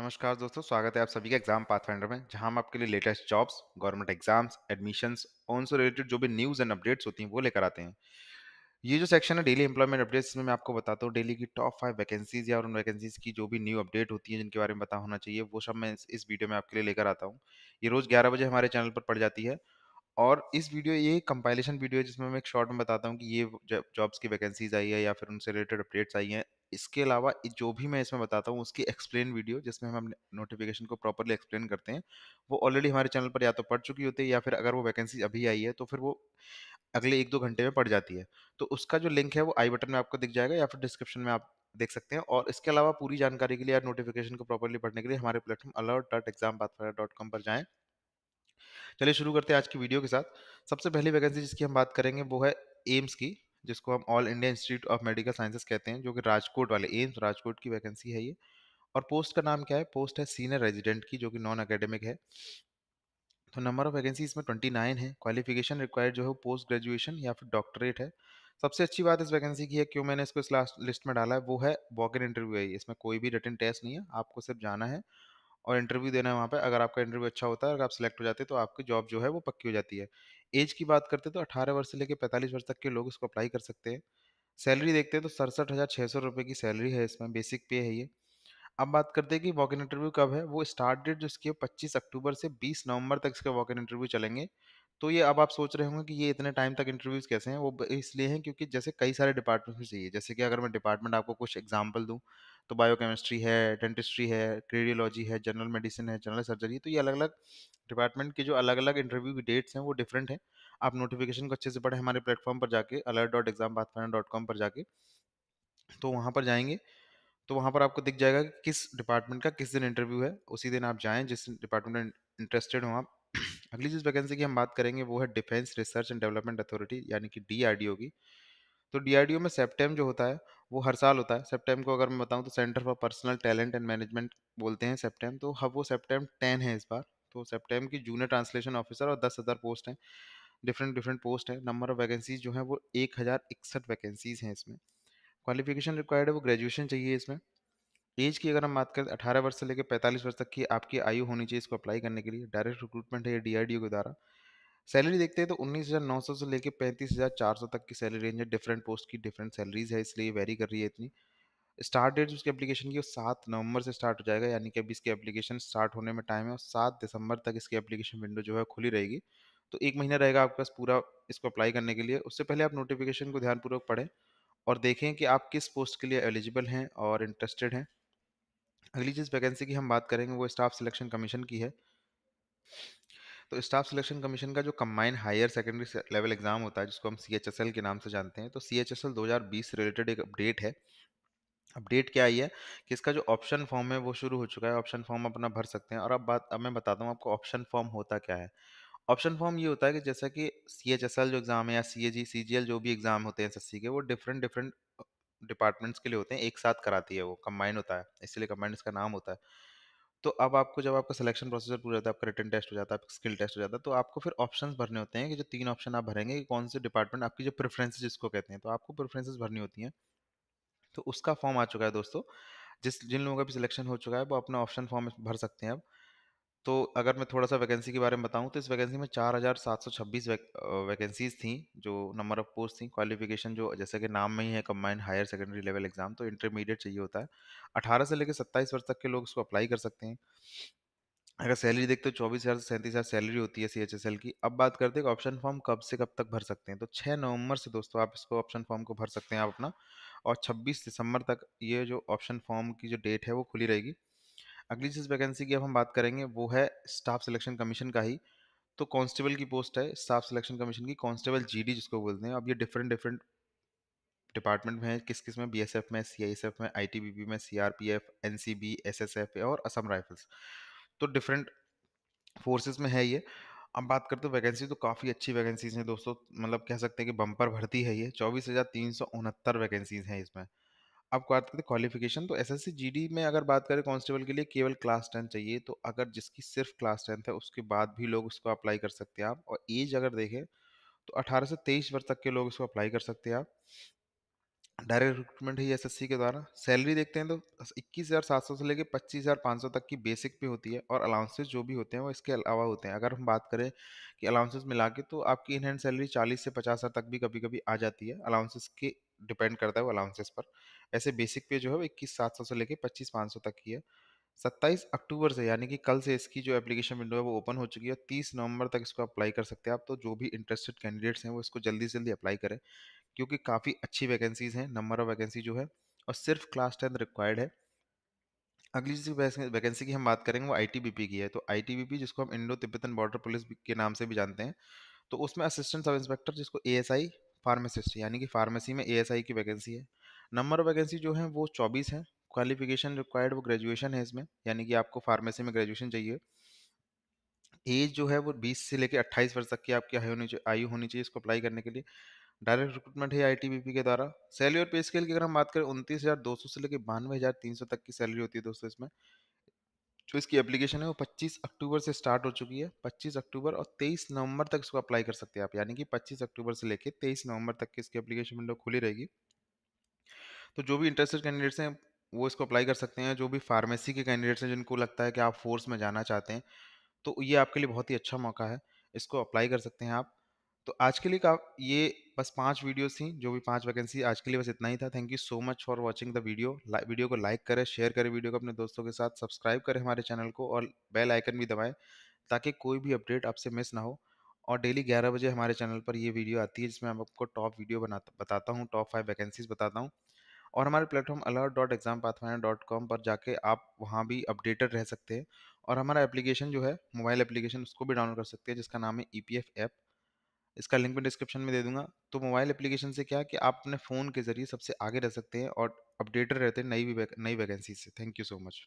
नमस्कार दोस्तों स्वागत है आप सभी का एग्जाम पाथफाइंडर में जहां हम आपके लिए latest jobs government exams admissions उनसे रिलेटेड जो भी न्यूज़ एंड अपडेट्स होती हैं वो लेकर आते हैं ये जो सेक्शन है डेली एम्प्लॉयमेंट अपडेट्स में मैं आपको बताता हूँ डेली की टॉप फाइव वैकेंसीज या उन वैकेंसीज की जो भी न्यू अपडेट होती है जिनके बारे में पता होना चाहिए वो सब मैं इस वीडियो में आपके लिए लेकर आता हूँ ये रोज़ ग्यारह बजे हमारे चैनल पर पड़ जाती है और इस वीडियो ये कंपाइलेशन वीडियो है जिसमें मैं एक शॉर्ट में बताता हूँ कि ये जॉब्स की वैकेंसीज आई है या फिर उनसे रिलेटेड अपडेट्स आई हैं इसके अलावा जो भी मैं इसमें बताता हूँ उसकी एक्सप्लेन वीडियो जिसमें हम नोटिफिकेशन को प्रॉपरली एक्सप्लेन करते हैं वो ऑलरेडी हमारे चैनल पर या तो पढ़ चुकी होती है या फिर अगर वो वैकेंसी अभी आई है तो फिर वो अगले एक दो घंटे में पड़ जाती है तो उसका जो लिंक है वो आई बटन में आपको दिख जाएगा या फिर डिस्क्रिप्शन में आप देख सकते हैं और इसके अलावा पूरी जानकारी के लिए या नोटिफिकेशन को प्रॉपरली पढ़ने के लिए हमारे प्लेटफॉर्म अलर्ट डॉट एग्जाम पर जाएँ चलिए शुरू करते हैं आज की वीडियो के साथ सबसे पहली वैकेंसी जिसकी हम बात करेंगे वो है एम्स की जिसको हम All India Institute of Medical Sciences कहते हैं जो कि राजकोट वाले एम्स राजकोट की वैकेंसी है ये और पोस्ट का नाम क्या है पोस्ट है सीनियर रेजिडेंट की जो कि नॉन अकेडमिक है तो नंबर ऑफ वैकेंसी इसमें ट्वेंटी नाइन है क्वालिफिकेशन रिक्वायर्ड जो है पोस्ट ग्रेजुएशन या फिर डॉक्टरेट है सबसे अच्छी बात इस वैकेंसी की है क्यों मैंने इसको इस लास्ट लिस्ट में डाला है वो है वॉक इन इंटरव्यू है इसमें कोई भी रिटर्न टेस्ट नहीं है आपको सिर्फ जाना है और इंटरव्यू देना है वहाँ पर अगर आपका इंटरव्यू अच्छा होता है अगर आप सिलेक्ट हो जाते हैं तो आपकी जॉब जो है वो पक्की हो जाती है एज की बात करते हैं तो अठारह वर्ष से लेकर पैंतालीस वर्ष तक के लोग इसको अप्लाई कर सकते हैं सैलरी देखते हैं तो सड़सठ हज़ार छः सौ रुपये की सैलरी है इसमें बेसिक पे है ये अब बात करते हैं कि वॉक इन इंटरव्यू कब है वो स्टार्ट डेट जो इसकी है पच्चीस अक्टूबर से बीस नवंबर तक इसके वॉक इन इंटरव्यू चलेंगे तो ये अब आप सोच रहे होंगे कि ये इतने टाइम तक इंटरव्यूज़ कैसे हैं वो इसलिए हैं क्योंकि जैसे कई सारे डिपार्टमेंट्स में चाहिए जैसे कि अगर मैं डिपार्टमेंट आपको कुछ एग्जांपल दूं तो बायोकेमिस्ट्री है डेंटिस्ट्री है क्रेडियोलॉजी है जनरल मेडिसिन है जनरल सर्जरी तो ये अलग अलग डिपार्टमेंट के जो अलग अलग इंटरव्यू की डेट्स हैं वो डिफरेंट हैं आप नोटिफिकेशन को अच्छे से पढ़ें हमारे प्लेटफॉर्म पर जाके alert dot exam dot com पर जाके तो वहाँ पर जाएंगे तो वहाँ पर आपको दिख जाएगा कि किस डिपार्टमेंट का किस दिन इंटरव्यू है उसी दिन आप जाएँ जिस डिपार्टमेंट में इंटरेस्टेड हों आप अगली जिस वैकेंसी की हम बात करेंगे वो है Defence Research and Development Authority यानी कि डी की तो डी में सेप्टेम जो होता है वो हर साल होता है सेप्टेम को अगर मैं बताऊँ तो Centre for Personnel Talent and Management बोलते हैं सेप्टेम तो हम वो सेप्टेम टेन है इस बार तो सेप्टेम की जूनियर ट्रांसलेशन ऑफिसर और दस हज़ार पोस्ट हैं डिफरेंट डिफरेंट पोस्ट हैं नंबर ऑफ वैकेंसीज जो हैं वो एक हज़ार इकसठ वैकेंसीज़ हैं इसमें क्वालिफिकेशन रिक्वायर्ड है वो ग्रेजुएशन चाहिए इसमें एज की अगर हम बात करें अठारह वर्ष से लेकर पैंतालीस वर्ष तक की आपकी आयु होनी चाहिए इसको अप्लाई करने के लिए डायरेक्ट रिक्रूटमेंट है ये डीआरडीओ के द्वारा सैलरी देखते हैं तो 19,900 से लेकर 35,400 तक की सैलरी रेंज है डिफरेंट पोस्ट की डिफरेंट सैलरीज है इसलिए वेरी कर रही है इतनी स्टार्ट डेट उसकी एप्लीकेशन की वो सात नवंबर से स्टार्ट हो जाएगा यानी कि अभी इसकी एप्लीकेशन स्टार्ट होने में टाइम है और सात दिसंबर तक इसकी एप्लीकेशन विंडो जो है खुली रहेगी तो एक महीना रहेगा आपके पास पूरा इसको अप्लाई करने के लिए उससे पहले आप नोटिफिकेशन को ध्यानपूर्वक पढ़ें और देखें कि आप किस पोस्ट के लिए एलिजिबल हैं और इंटरेस्टेड हैं अगली जिस वैकेंसी की हम बात करेंगे वो स्टाफ सिलेक्शन कमीशन की है तो स्टाफ सिलेक्शन कमीशन का जो combined higher secondary level exam होता है जिसको हम सी एच एस एल के नाम से जानते हैं तो सी एच एस एल दो हज़ार बीस से रिलेटेड एक अपडेट है अपडेट क्या आई है कि इसका जो ऑप्शन फॉर्म है वो शुरू हो चुका है ऑप्शन फॉर्म अपना भर सकते हैं और अब बात अब मैं बताता हूँ आपको ऑप्शन फॉर्म होता क्या है ऑप्शन फॉर्म ये होता है कि जैसा कि सी एच एस एल जो एग्ज़ाम है या सी ए जी सी जी एल जो भी एग्ज़ाम होते हैं एस एस सी के वो डिफरेंट डिफरेंट डिपार्टमेंट्स के लिए होते हैं एक साथ कराती है वो कंबाइन होता है इसलिए कंबाइन इसका नाम होता है तो अब आपको जब आपका सिलेक्शन प्रोसीजर पूरा जाता है आपका रिटर्न टेस्ट हो जाता है आपका स्किल टेस्ट हो जाता है तो आपको फिर ऑप्शन भरने होते हैं कि जो तीन ऑप्शन आप भरेंगे कि कौन से डिपार्टमेंट आपकी जो प्रेफरेंसेज जिसको कहते हैं तो आपको प्रेफरेंसेज भरनी होती हैं तो उसका फॉर्म आ चुका है दोस्तों जिस जिन लोगों का भी सिलेक्शन हो चुका है वो अपना ऑप्शन फॉर्म भर सकते हैं अब तो अगर मैं थोड़ा सा वैकेंसी के बारे में बताऊं तो इस वैकेंसी में 4,726 छब्बीस वैकेंसीज थी जो नंबर ऑफ पोस्ट थी क्वालिफिकेशन जो जैसे कि नाम में ही है combined higher secondary level exam तो इंटरमीडिएट चाहिए होता है 18 से लेकर 27 वर्ष तक के लोग इसको अप्लाई कर सकते हैं अगर सैलरी देखते हो चौबीस हज़ार से सैंतीस हज़ार सैलरी होती है सी की अब बात करते हैं ऑप्शन फॉर्म कब से कब तक भर सकते हैं तो छः नवंबर से दोस्तों आप इसको ऑप्शन फॉर्म को भर सकते हैं आप अपना और छब्बीस दिसंबर तक ये जो ऑप्शन फॉर्म की जो डेट है वो खुली रहेगी अगली जिस वैकेंसी की अब हम बात करेंगे वो है स्टाफ सिलेक्शन कमीशन का ही तो कांस्टेबल की पोस्ट है स्टाफ सिलेक्शन कमीशन की कांस्टेबल जीडी जिसको बोलते हैं अब ये डिफरेंट डिफरेंट डिपार्टमेंट में है किस किस में बीएसएफ में सीआईएसएफ में आईटीबीपी में सीआरपीएफ एनसीबी एसएसएफ और असम राइफल्स तो डिफरेंट फोर्सेस में है ये अब बात करते हैं वैकेंसी तो काफ़ी अच्छी वैकेंसीज हैं दोस्तों मतलब कह सकते हैं कि बम्पर भर्ती है ये चौबीस हज़ार तीन सौ उनहत्तर वैकेंसीज हैं इसमें आपको बात करते क्वालिफिकेशन तो जी डी में अगर बात करें कॉन्स्टेबल के लिए केवल क्लास टेंथ चाहिए तो अगर जिसकी सिर्फ क्लास टेंथ है उसके बाद भी लोग उसको अप्लाई कर सकते हैं आप और एज अगर देखें तो 18 से 23 वर्ष तक के लोग इसको अप्लाई कर सकते हैं आप डायरेक्ट रिक्रूटमेंट है एसएससी के द्वारा सैलरी देखते हैं तो इक्कीस हज़ार सात सौ से लेकर पच्चीस हज़ार पाँच सौ तक की बेसिक पे होती है और अलाउंसेस जो भी होते हैं वो इसके अलावा होते हैं अगर हम बात करें कि अलाउंसेस मिला के तो आपकी इन हैंड सैलरी चालीस से पचास हज़ार तक भी कभी कभी आ जाती है अलाउंसेस के डिपेंड करता है वो अलाउंसेस पर ऐसे बेसिक पे जो है वो इक्कीस सात सौ से लेकर पच्चीस पाँच सौ तक की है सत्ताईस अक्टूबर से यानी कि कल से इसकी जो एप्लीकेशन विंडो है वो ओपन हो चुकी है तीस नवंबर तक इसको अप्लाई कर सकते हैं आप तो जो भी इंटरेस्टेड कैंडिडेट्स हैं वो इसको जल्दी से जल्दी अप्लाई करें क्योंकि काफ़ी अच्छी वैकेंसीज़ हैं नंबर ऑफ वैकेंसी जो है और सिर्फ क्लास टेंथ रिक्वायर्ड है अगली जिस वैकेंसी की हम बात करेंगे वो आईटीबीपी की है तो आईटीबीपी जिसको हम इंडो तिब्बतन बॉर्डर पुलिस के नाम से भी जानते हैं तो उसमें असिस्टेंट सब इंस्पेक्टर जिसको एएसआई फार्मासिस्ट यानी कि फार्मेसी में एएसआई की वैकेंसी है नंबर ऑफ वैकेंसी जो है वो चौबीस है क्वालिफिकेशन रिक्वायर्ड वो ग्रेजुएशन है इसमें यानी कि आपको फार्मेसी में ग्रेजुएशन चाहिए एज जो है वो 20 से लेकर 28 वर्ष तक की आपकी आयु होनी चाहिए आयु होनी चाहिए इसको अप्लाई करने के लिए डायरेक्ट रिक्रूटमेंट है आईटीबीपी के द्वारा सैलरी और पे स्केल की अगर हम बात करें उनतीस हज़ार दो सौ से लेकर बानवे हज़ार तीन सौ तक की सैलरी होती है दोस्तों इसमें जो इसकी एप्लीकेशन है वो 25 अक्टूबर से स्टार्ट हो चुकी है 25 अक्टूबर और 23 नवंबर तक इसको अप्लाई कर सकते हैं आप यानी कि 25 अक्टूबर से लेकर 23 नवंबर तक की इसकी एप्लीकेशन विंडो खुली रहेगी तो जो भी इंटरेस्टेड कैंडिडेट्स हैं वो इसको अप्लाई कर सकते हैं जो भी फार्मेसी के कैंडिडेट्स हैं जिनको लगता है कि आप फोर्स में जाना चाहते हैं तो ये आपके लिए बहुत ही अच्छा मौका है इसको अप्लाई कर सकते हैं आप तो आज के लिए का ये बस पांच वीडियोस थी जो भी पांच वैकेंसी आज के लिए बस इतना ही था thank you so much for watching the video video को लाइक करें शेयर करें वीडियो को अपने दोस्तों के साथ सब्सक्राइब करें हमारे चैनल को और बेल आइकन भी दबाएं ताकि कोई भी अपडेट आपसे मिस ना हो और डेली 11 बजे हमारे चैनल पर ये वीडियो आती है जिसमें हम आपको टॉप वीडियो बनाता बताता हूँ टॉप फाइव वैकेंसीज बताता हूँ और हमारे platform alert dot exam pathfinder dot com पर जाके आप वहाँ भी अपडेटेड रह सकते हैं और हमारा एप्लीकेशन जो है मोबाइल एप्लीकेशन उसको भी डाउनलोड कर सकते हैं जिसका नाम है ई पी एफ ऐप इसका लिंक मैं डिस्क्रिप्शन में दे दूंगा तो मोबाइल एप्लीकेशन से क्या कि आप अपने फ़ोन के ज़रिए सबसे आगे रह सकते हैं और अपडेटेड रहते हैं नई नई वैकेंसी से थैंक यू सो मच